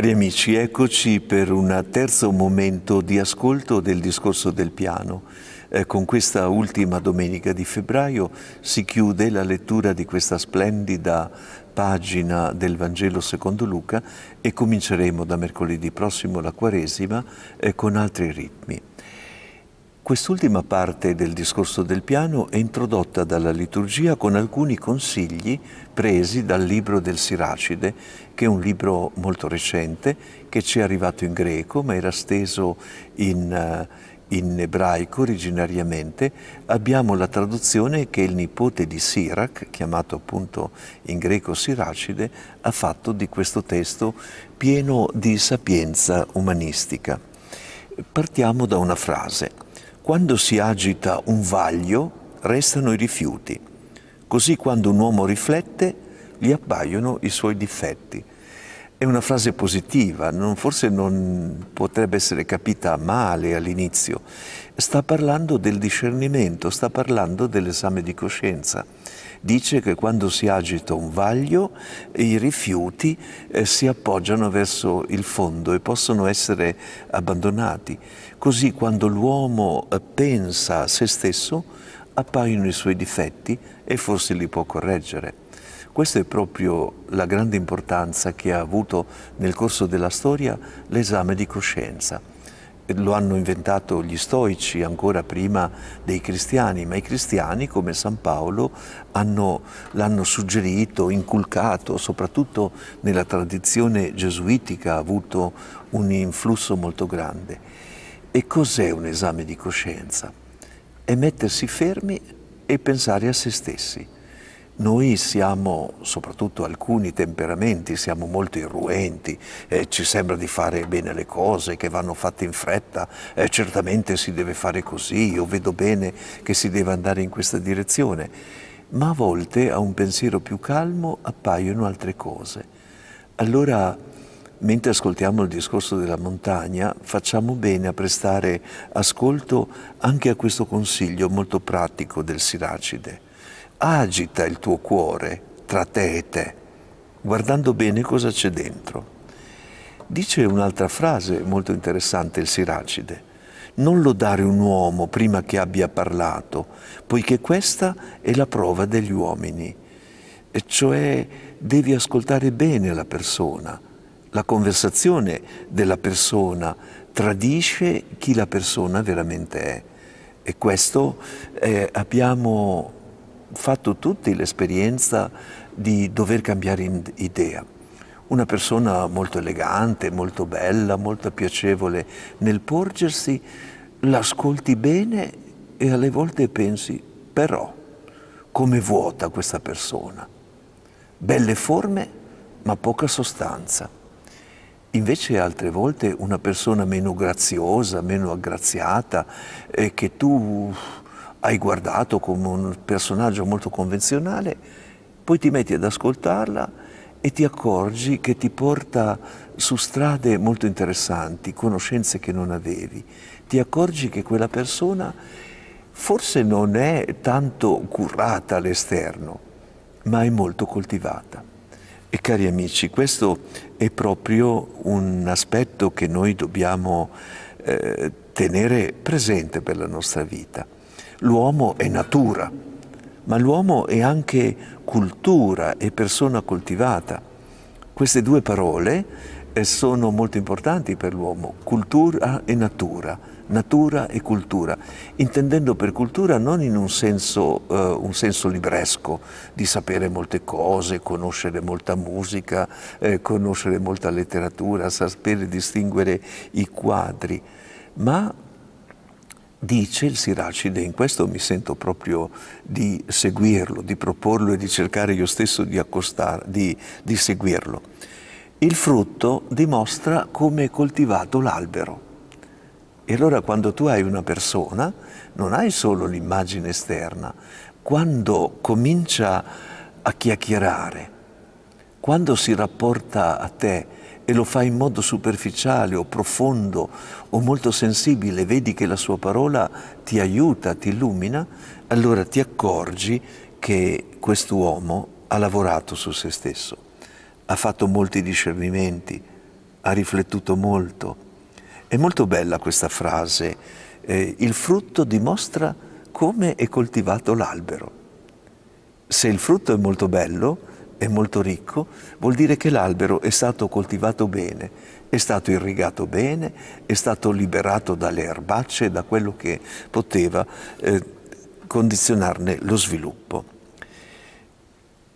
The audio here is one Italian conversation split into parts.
Cari amici, eccoci per un terzo momento di ascolto del discorso del piano. Eh, con questa ultima domenica di febbraio si chiude la lettura di questa splendida pagina del Vangelo secondo Luca e cominceremo da mercoledì prossimo la Quaresima eh, con altri ritmi. Quest'ultima parte del discorso del piano è introdotta dalla liturgia con alcuni consigli presi dal libro del Siracide, che è un libro molto recente che ci è arrivato in greco ma era steso in, eh, in ebraico originariamente. Abbiamo la traduzione che il nipote di Sirac, chiamato appunto in greco Siracide, ha fatto di questo testo pieno di sapienza umanistica. Partiamo da una frase. Quando si agita un vaglio restano i rifiuti, così quando un uomo riflette gli appaiono i suoi difetti. È una frase positiva, non, forse non potrebbe essere capita male all'inizio. Sta parlando del discernimento, sta parlando dell'esame di coscienza. Dice che quando si agita un vaglio i rifiuti eh, si appoggiano verso il fondo e possono essere abbandonati. Così quando l'uomo eh, pensa a se stesso appaiono i suoi difetti e forse li può correggere. Questa è proprio la grande importanza che ha avuto nel corso della storia l'esame di coscienza. Lo hanno inventato gli stoici ancora prima dei cristiani, ma i cristiani, come San Paolo, l'hanno suggerito, inculcato, soprattutto nella tradizione gesuitica ha avuto un influsso molto grande. E cos'è un esame di coscienza? È mettersi fermi e pensare a se stessi noi siamo, soprattutto alcuni temperamenti, siamo molto irruenti, eh, ci sembra di fare bene le cose, che vanno fatte in fretta, eh, certamente si deve fare così, io vedo bene che si deve andare in questa direzione, ma a volte a un pensiero più calmo appaiono altre cose. Allora, mentre ascoltiamo il discorso della montagna, facciamo bene a prestare ascolto anche a questo consiglio molto pratico del Siracide agita il tuo cuore tra te e te, guardando bene cosa c'è dentro. Dice un'altra frase molto interessante il Siracide. Non lodare un uomo prima che abbia parlato, poiché questa è la prova degli uomini. E cioè devi ascoltare bene la persona. La conversazione della persona tradisce chi la persona veramente è. E questo eh, abbiamo fatto tutti l'esperienza di dover cambiare idea. Una persona molto elegante, molto bella, molto piacevole nel porgersi, l'ascolti bene e alle volte pensi, però, come vuota questa persona. Belle forme, ma poca sostanza. Invece altre volte una persona meno graziosa, meno aggraziata, eh, che tu hai guardato come un personaggio molto convenzionale, poi ti metti ad ascoltarla e ti accorgi che ti porta su strade molto interessanti, conoscenze che non avevi. Ti accorgi che quella persona forse non è tanto curata all'esterno, ma è molto coltivata. E cari amici, questo è proprio un aspetto che noi dobbiamo eh, tenere presente per la nostra vita. L'uomo è natura, ma l'uomo è anche cultura e persona coltivata. Queste due parole eh, sono molto importanti per l'uomo, cultura e natura, natura e cultura, intendendo per cultura non in un senso, eh, un senso libresco, di sapere molte cose, conoscere molta musica, eh, conoscere molta letteratura, sapere distinguere i quadri, ma dice il Siracide, in questo mi sento proprio di seguirlo, di proporlo e di cercare io stesso di, accostar, di, di seguirlo. Il frutto dimostra come è coltivato l'albero. E allora quando tu hai una persona non hai solo l'immagine esterna, quando comincia a chiacchierare, quando si rapporta a te, e lo fa in modo superficiale o profondo o molto sensibile, vedi che la sua parola ti aiuta, ti illumina, allora ti accorgi che quest'uomo ha lavorato su se stesso, ha fatto molti discernimenti, ha riflettuto molto. È molto bella questa frase, eh, il frutto dimostra come è coltivato l'albero. Se il frutto è molto bello, è molto ricco, vuol dire che l'albero è stato coltivato bene, è stato irrigato bene, è stato liberato dalle erbacce, e da quello che poteva eh, condizionarne lo sviluppo.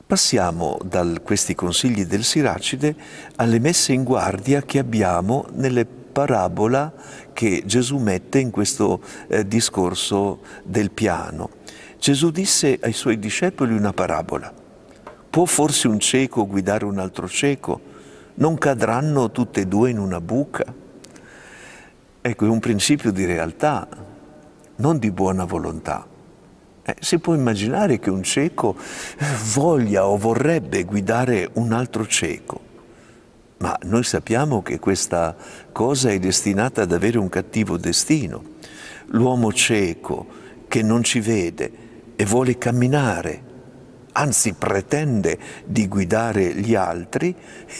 Passiamo da questi consigli del Siracide alle messe in guardia che abbiamo nelle parabola che Gesù mette in questo eh, discorso del piano. Gesù disse ai suoi discepoli una parabola Può forse un cieco guidare un altro cieco? Non cadranno tutte e due in una buca? Ecco, è un principio di realtà, non di buona volontà. Eh, si può immaginare che un cieco voglia o vorrebbe guidare un altro cieco, ma noi sappiamo che questa cosa è destinata ad avere un cattivo destino. L'uomo cieco che non ci vede e vuole camminare anzi pretende di guidare gli altri,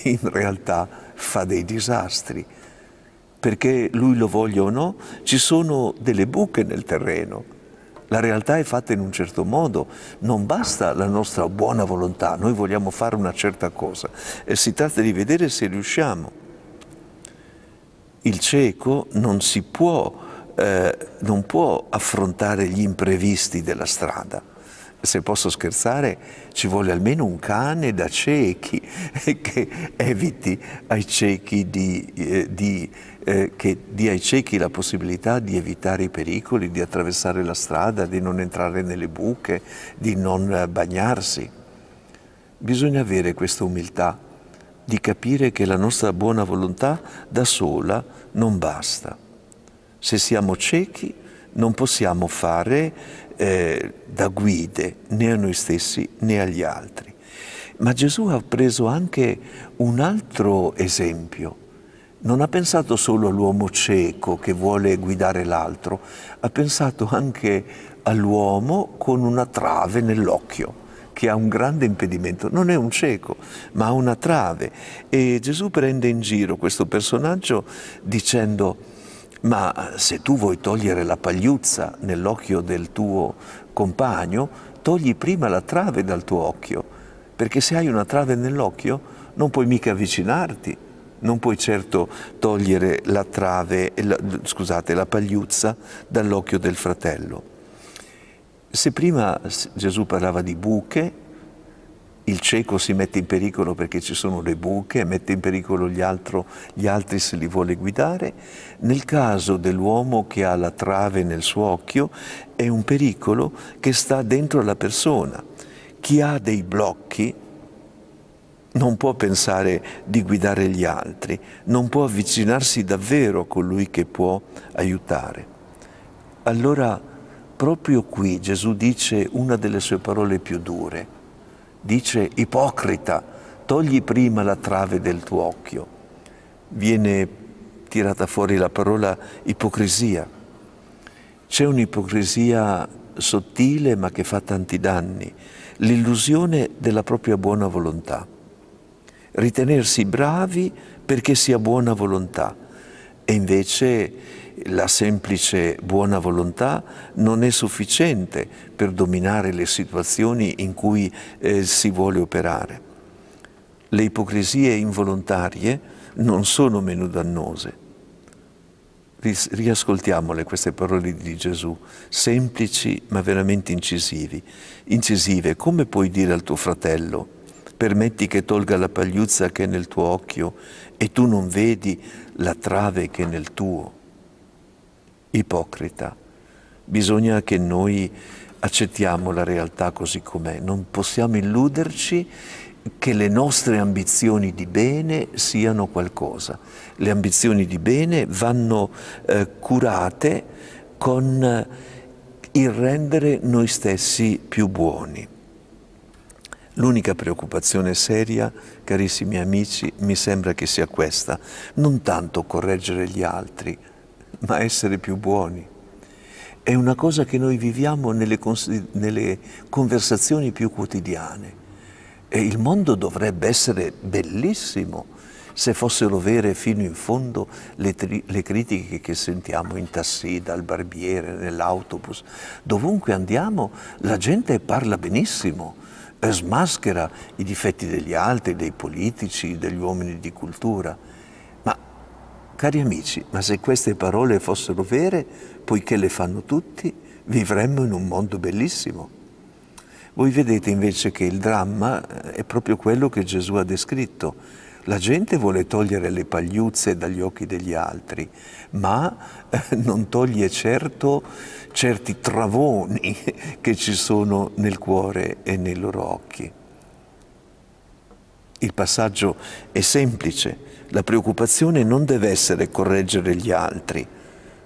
in realtà fa dei disastri. Perché lui lo voglia o no, ci sono delle buche nel terreno. La realtà è fatta in un certo modo, non basta la nostra buona volontà, noi vogliamo fare una certa cosa, e si tratta di vedere se riusciamo. Il cieco non si può, eh, non può affrontare gli imprevisti della strada se posso scherzare, ci vuole almeno un cane da ciechi che eviti ai ciechi, di, eh, di, eh, che dia ai ciechi la possibilità di evitare i pericoli, di attraversare la strada, di non entrare nelle buche, di non eh, bagnarsi. Bisogna avere questa umiltà di capire che la nostra buona volontà da sola non basta. Se siamo ciechi non possiamo fare eh, da guide né a noi stessi né agli altri. Ma Gesù ha preso anche un altro esempio. Non ha pensato solo all'uomo cieco che vuole guidare l'altro, ha pensato anche all'uomo con una trave nell'occhio che ha un grande impedimento, non è un cieco, ma ha una trave. E Gesù prende in giro questo personaggio dicendo ma se tu vuoi togliere la pagliuzza nell'occhio del tuo compagno, togli prima la trave dal tuo occhio, perché se hai una trave nell'occhio non puoi mica avvicinarti, non puoi certo togliere la trave, la, scusate, la pagliuzza dall'occhio del fratello. Se prima Gesù parlava di buche, il cieco si mette in pericolo perché ci sono le buche, mette in pericolo gli, altro, gli altri se li vuole guidare. Nel caso dell'uomo che ha la trave nel suo occhio è un pericolo che sta dentro la persona. Chi ha dei blocchi non può pensare di guidare gli altri, non può avvicinarsi davvero a colui che può aiutare. Allora proprio qui Gesù dice una delle sue parole più dure dice ipocrita, togli prima la trave del tuo occhio. Viene tirata fuori la parola ipocrisia. C'è un'ipocrisia sottile ma che fa tanti danni, l'illusione della propria buona volontà. Ritenersi bravi perché si ha buona volontà e invece la semplice buona volontà non è sufficiente per dominare le situazioni in cui eh, si vuole operare. Le ipocrisie involontarie non sono meno dannose. Riascoltiamole queste parole di Gesù, semplici ma veramente incisivi. incisive. Come puoi dire al tuo fratello permetti che tolga la pagliuzza che è nel tuo occhio e tu non vedi la trave che è nel tuo. Ipocrita, bisogna che noi accettiamo la realtà così com'è, non possiamo illuderci che le nostre ambizioni di bene siano qualcosa. Le ambizioni di bene vanno eh, curate con il rendere noi stessi più buoni. L'unica preoccupazione seria, carissimi amici, mi sembra che sia questa, non tanto correggere gli altri, ma essere più buoni. È una cosa che noi viviamo nelle, cons- nelle conversazioni più quotidiane. E il mondo dovrebbe essere bellissimo se fossero vere fino in fondo le, tri- le, critiche che sentiamo in tassi, dal barbiere, nell'autobus. Dovunque andiamo la gente parla benissimo smaschera i difetti degli altri, dei politici, degli uomini di cultura. Ma, cari amici, ma se queste parole fossero vere, poiché le fanno tutti, vivremmo in un mondo bellissimo. Voi vedete invece che il dramma è proprio quello che Gesù ha descritto la gente vuole togliere le pagliuzze dagli occhi degli altri, ma eh, non toglie certo certi travoni che ci sono nel cuore e nei loro occhi. Il passaggio è semplice, la preoccupazione non deve essere correggere gli altri,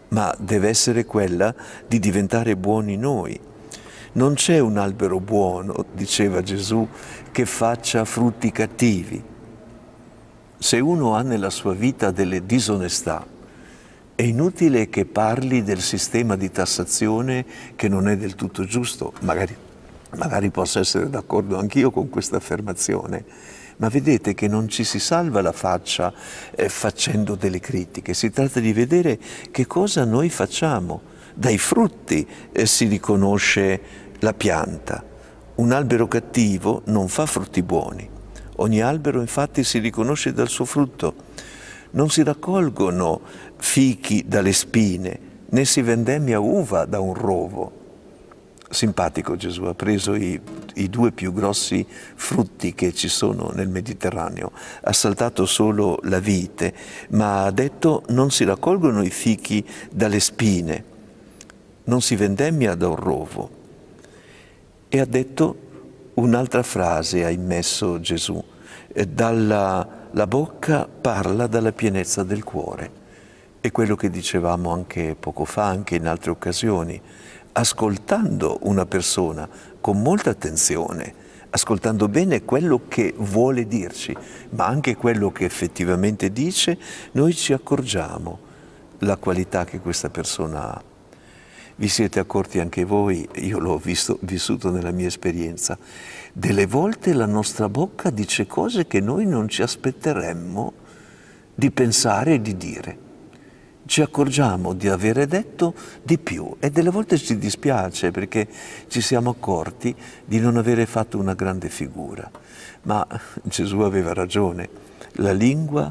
ma deve essere quella di diventare buoni noi. Non c'è un albero buono, diceva Gesù, che faccia frutti cattivi, se uno ha nella sua vita delle disonestà, è inutile che parli del sistema di tassazione che non è del tutto giusto, magari, magari posso essere d'accordo anch'io con questa affermazione, ma vedete che non ci si salva la faccia eh, facendo delle critiche, si tratta di vedere che cosa noi facciamo. Dai frutti eh, si riconosce la pianta. Un albero cattivo non fa frutti buoni. Ogni albero infatti si riconosce dal suo frutto. Non si raccolgono fichi dalle spine, né si vendemmia uva da un rovo. Simpatico Gesù, ha preso i, i due più grossi frutti che ci sono nel Mediterraneo, ha saltato solo la vite, ma ha detto non si raccolgono i fichi dalle spine, non si vendemmia da un rovo. E ha detto un'altra frase ha immesso Gesù, eh, dalla la bocca parla dalla pienezza del cuore. È quello che dicevamo anche poco fa, anche in altre occasioni, ascoltando una persona con molta attenzione, ascoltando bene quello che vuole dirci, ma anche quello che effettivamente dice, noi ci accorgiamo la qualità che questa persona ha vi siete accorti anche voi, io l'ho vissuto nella mia esperienza, delle volte la nostra bocca dice cose che noi non ci aspetteremmo di pensare e di dire. Ci accorgiamo di avere detto di più e delle volte ci dispiace perché ci siamo accorti di non avere fatto una grande figura. Ma Gesù aveva ragione, la lingua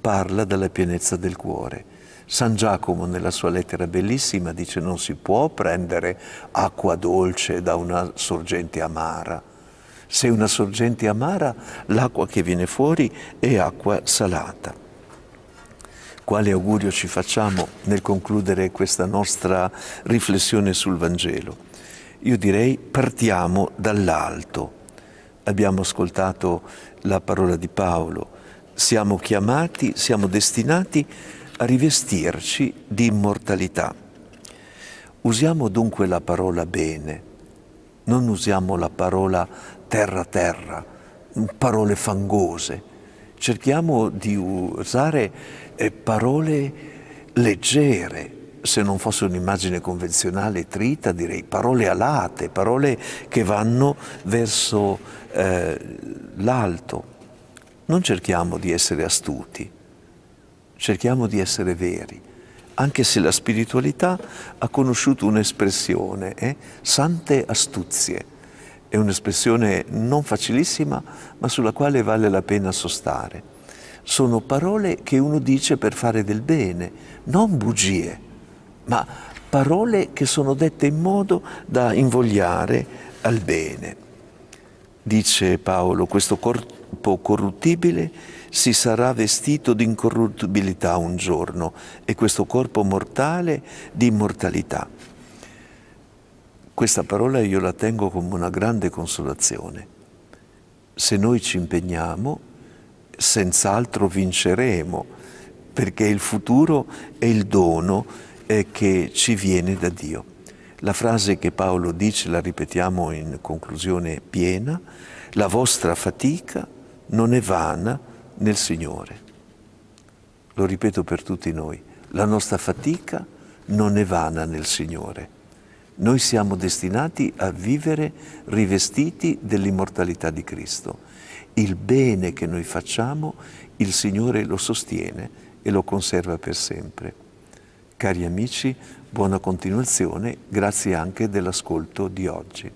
parla dalla pienezza del cuore San Giacomo nella sua lettera bellissima dice non si può prendere acqua dolce da una sorgente amara. Se una sorgente amara, l'acqua che viene fuori è acqua salata. Quale augurio ci facciamo nel concludere questa nostra riflessione sul Vangelo? Io direi partiamo dall'alto. Abbiamo ascoltato la parola di Paolo. Siamo chiamati, siamo destinati rivestirci di immortalità. Usiamo dunque la parola bene, non usiamo la parola terra-terra, parole fangose. Cerchiamo di usare eh, parole leggere, se non fosse un'immagine convenzionale trita, direi parole alate, parole che vanno verso eh, l'alto. Non cerchiamo di essere astuti, cerchiamo di essere veri, anche se la spiritualità ha conosciuto un'espressione, eh? sante astuzie. È un'espressione non facilissima, ma sulla quale vale la pena sostare. Sono parole che uno dice per fare del bene, non bugie, ma parole che sono dette in modo da invogliare al bene. Dice Paolo, questo corto corpo corruttibile si sarà vestito di incorruttibilità un giorno e questo corpo mortale di immortalità. Questa parola io la tengo come una grande consolazione. Se noi ci impegniamo, senz'altro vinceremo, perché il futuro è il dono che ci viene da Dio. La frase che Paolo dice, la ripetiamo in conclusione piena, la vostra fatica non è vana nel Signore. Lo ripeto per tutti noi, la nostra fatica non è vana nel Signore. Noi siamo destinati a vivere rivestiti dell'immortalità di Cristo. Il bene che noi facciamo, il Signore lo sostiene e lo conserva per sempre. Cari amici, buona continuazione, grazie anche dell'ascolto di oggi.